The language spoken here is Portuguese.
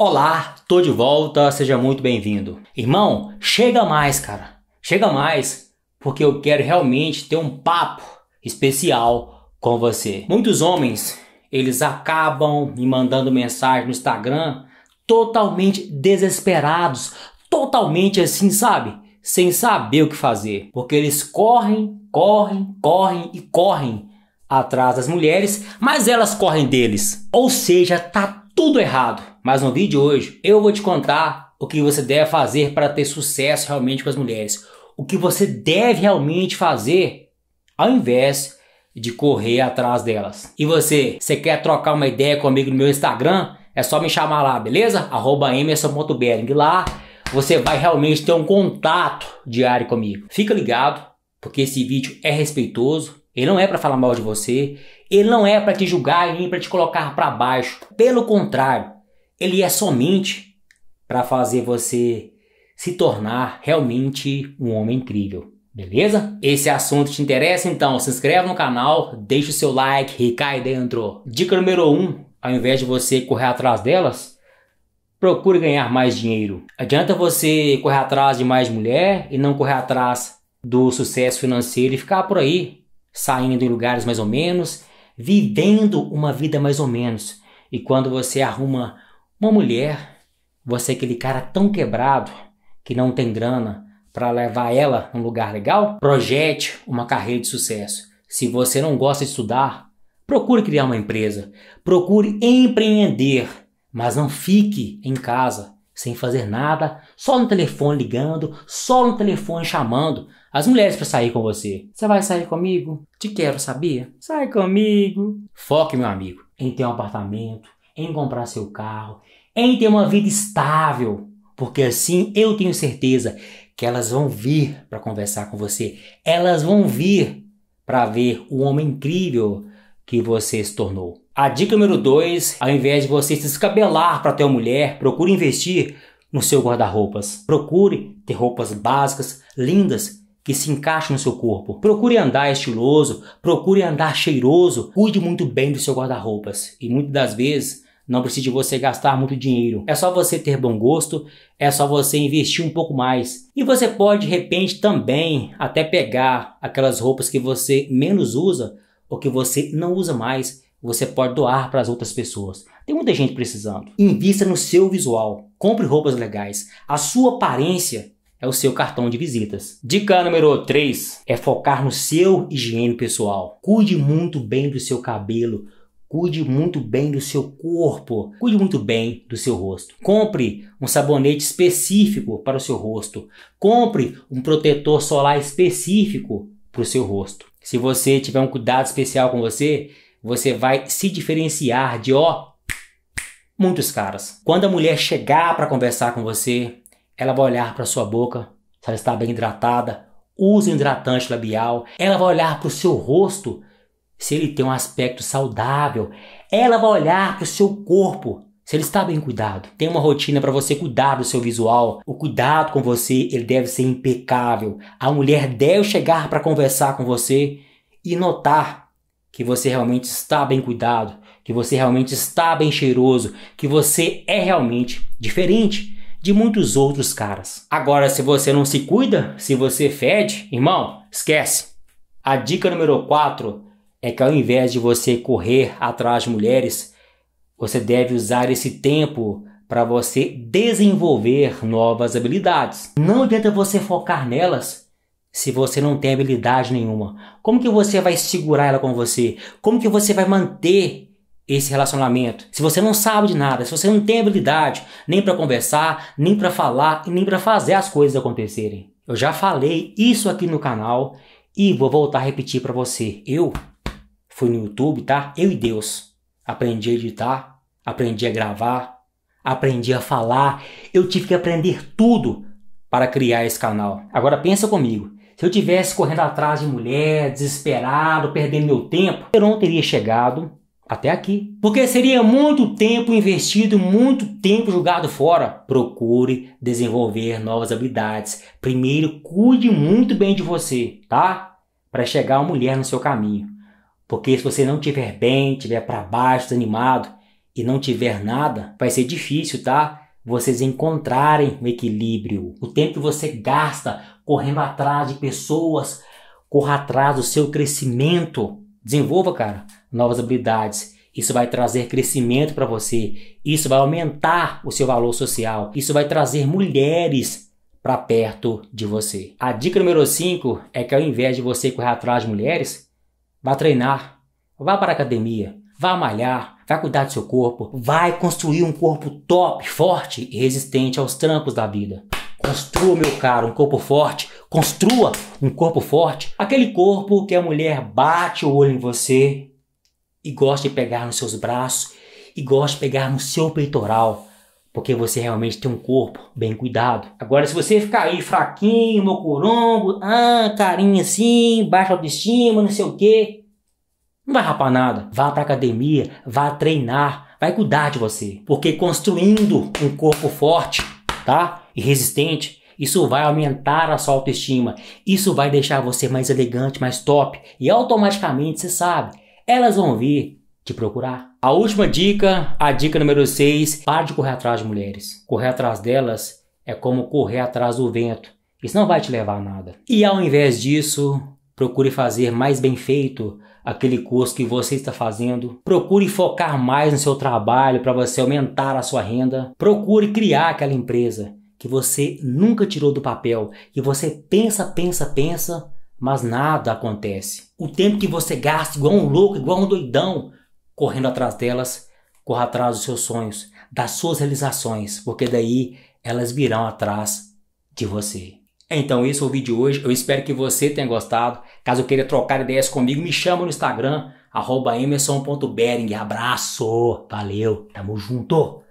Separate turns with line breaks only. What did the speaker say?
Olá, tô de volta, seja muito bem-vindo. Irmão, chega mais, cara. Chega mais, porque eu quero realmente ter um papo especial com você. Muitos homens, eles acabam me mandando mensagem no Instagram totalmente desesperados, totalmente assim, sabe? Sem saber o que fazer, porque eles correm, correm, correm e correm atrás das mulheres, mas elas correm deles. Ou seja, tá tudo errado mas no vídeo de hoje eu vou te contar o que você deve fazer para ter sucesso realmente com as mulheres. O que você deve realmente fazer ao invés de correr atrás delas. E você, você quer trocar uma ideia comigo no meu Instagram? É só me chamar lá, beleza? emerson.bering. Lá você vai realmente ter um contato diário comigo. Fica ligado, porque esse vídeo é respeitoso. Ele não é para falar mal de você, ele não é para te julgar e nem para te colocar para baixo. Pelo contrário, ele é somente para fazer você se tornar realmente um homem incrível. Beleza? Esse assunto te interessa? Então se inscreve no canal, deixa o seu like e cai dentro. Dica número 1, um, ao invés de você correr atrás delas, procure ganhar mais dinheiro. Adianta você correr atrás de mais mulher e não correr atrás do sucesso financeiro e ficar por aí, saindo em lugares mais ou menos, vivendo uma vida mais ou menos. E quando você arruma uma mulher, você é aquele cara tão quebrado que não tem grana para levar ela num lugar legal, projete uma carreira de sucesso. Se você não gosta de estudar, procure criar uma empresa, procure empreender, mas não fique em casa sem fazer nada, só no telefone ligando, só no telefone chamando as mulheres para sair com você. Você vai sair comigo? Te quero, sabia? Sai comigo. Foque, meu amigo, em ter um apartamento, em comprar seu carro, em ter uma vida estável, porque assim eu tenho certeza que elas vão vir para conversar com você, elas vão vir para ver o homem incrível que você se tornou. A dica número 2, ao invés de você se escabelar para ter uma mulher, procure investir no seu guarda-roupas. Procure ter roupas básicas, lindas, que se encaixem no seu corpo. Procure andar estiloso, procure andar cheiroso, cuide muito bem do seu guarda-roupas. E muitas das vezes não precisa de você gastar muito dinheiro. É só você ter bom gosto, é só você investir um pouco mais. E você pode, de repente, também até pegar aquelas roupas que você menos usa ou que você não usa mais. Você pode doar para as outras pessoas. Tem muita gente precisando. Invista no seu visual. Compre roupas legais. A sua aparência é o seu cartão de visitas. Dica número 3 é focar no seu higiene pessoal. Cuide muito bem do seu cabelo, Cuide muito bem do seu corpo, cuide muito bem do seu rosto. Compre um sabonete específico para o seu rosto, compre um protetor solar específico para o seu rosto. Se você tiver um cuidado especial com você, você vai se diferenciar de ó muitos caras. Quando a mulher chegar para conversar com você, ela vai olhar para sua boca, se ela está bem hidratada, Usa um hidratante labial. Ela vai olhar para o seu rosto, se ele tem um aspecto saudável, ela vai olhar para o seu corpo, se ele está bem cuidado. Tem uma rotina para você cuidar do seu visual. O cuidado com você, ele deve ser impecável. A mulher deve chegar para conversar com você e notar que você realmente está bem cuidado, que você realmente está bem cheiroso, que você é realmente diferente de muitos outros caras. Agora, se você não se cuida, se você fede, irmão, esquece. A dica número 4 é que ao invés de você correr atrás de mulheres, você deve usar esse tempo para você desenvolver novas habilidades. Não adianta você focar nelas se você não tem habilidade nenhuma. Como que você vai segurar ela com você? Como que você vai manter esse relacionamento? Se você não sabe de nada, se você não tem habilidade nem para conversar, nem para falar e nem para fazer as coisas acontecerem. Eu já falei isso aqui no canal e vou voltar a repetir para você. Eu foi no YouTube, tá? Eu e Deus. Aprendi a editar, aprendi a gravar, aprendi a falar. Eu tive que aprender tudo para criar esse canal. Agora pensa comigo. Se eu tivesse correndo atrás de mulher, desesperado, perdendo meu tempo, eu não teria chegado até aqui. Porque seria muito tempo investido, muito tempo jogado fora. Procure desenvolver novas habilidades. Primeiro, cuide muito bem de você, tá? Para chegar a mulher no seu caminho. Porque se você não tiver bem, tiver para baixo, desanimado e não tiver nada, vai ser difícil, tá? Vocês encontrarem o equilíbrio. O tempo que você gasta correndo atrás de pessoas, corra atrás do seu crescimento. Desenvolva, cara, novas habilidades. Isso vai trazer crescimento para você. Isso vai aumentar o seu valor social. Isso vai trazer mulheres para perto de você. A dica número 5 é que ao invés de você correr atrás de mulheres, Vá treinar, vá para a academia, vá malhar, vá cuidar do seu corpo, vai construir um corpo top, forte e resistente aos trancos da vida. Construa, meu caro, um corpo forte. Construa um corpo forte. Aquele corpo que a mulher bate o olho em você e gosta de pegar nos seus braços e gosta de pegar no seu peitoral porque você realmente tem um corpo bem cuidado. Agora, se você ficar aí fraquinho, mocorongo, ah, carinha assim, baixa autoestima, não sei o quê, não vai rapar nada. Vá pra academia, vá treinar, vai cuidar de você. Porque construindo um corpo forte, tá? E resistente, isso vai aumentar a sua autoestima. Isso vai deixar você mais elegante, mais top. E automaticamente, você sabe, elas vão vir te procurar. A última dica, a dica número 6, pare de correr atrás de mulheres. Correr atrás delas é como correr atrás do vento. Isso não vai te levar a nada. E ao invés disso, procure fazer mais bem feito aquele curso que você está fazendo. Procure focar mais no seu trabalho para você aumentar a sua renda. Procure criar aquela empresa que você nunca tirou do papel, que você pensa, pensa, pensa, mas nada acontece. O tempo que você gasta igual um louco, igual um doidão, correndo atrás delas, corra atrás dos seus sonhos, das suas realizações, porque daí elas virão atrás de você. Então esse é o vídeo de hoje, eu espero que você tenha gostado. Caso queira trocar ideias comigo, me chama no Instagram, emerson.bering. Abraço, valeu, tamo junto!